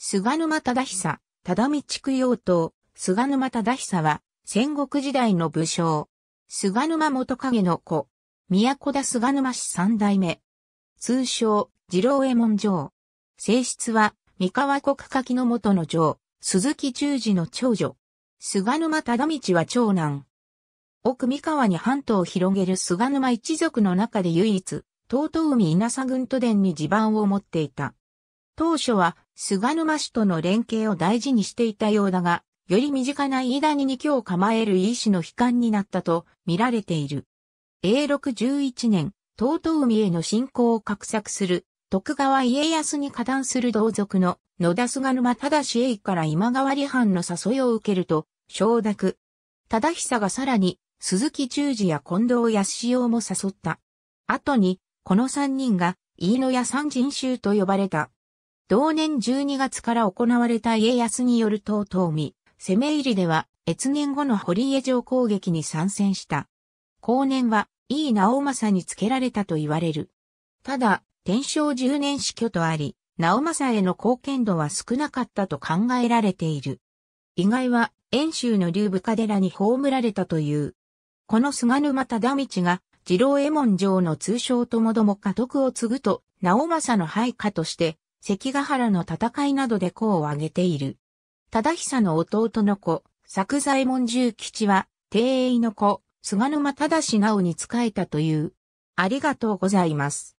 菅沼忠久、忠道区養等、菅沼忠久は、戦国時代の武将。菅沼元影の子。宮古田菅沼氏三代目。通称、二郎右衛門城。性質は、三河国柿の元の城、鈴木十治の長女。菅沼忠道は長男。奥三河に半島を広げる菅沼一族の中で唯一、東東海稲佐軍都殿に地盤を持っていた。当初は菅沼氏との連携を大事にしていたようだが、より身近な飯谷に今日構える飯師の悲観になったと見られている。永禄11年、東東海への侵攻を画策する、徳川家康に加担する同族の野田菅沼忠氏栄から今川離藩の誘いを受けると、承諾。忠久がさらに、鈴木忠治や近藤康雄も誘った。後に、この三人が、飯野屋三人衆と呼ばれた。同年12月から行われた家康による東東見、攻め入りでは、越年後の堀江城攻撃に参戦した。後年は、井伊直政につけられたと言われる。ただ、天正10年死去とあり、直政への貢献度は少なかったと考えられている。意外は、遠州の竜下寺に葬られたという。この菅沼忠道が、二郎衛門城の通称ともども家督を継ぐと、直政の配下として、関ヶ原の戦いなどで功を挙げている。忠久の弟の子、作左衛門重吉は、定衛の子、菅沼忠直に仕えたという。ありがとうございます。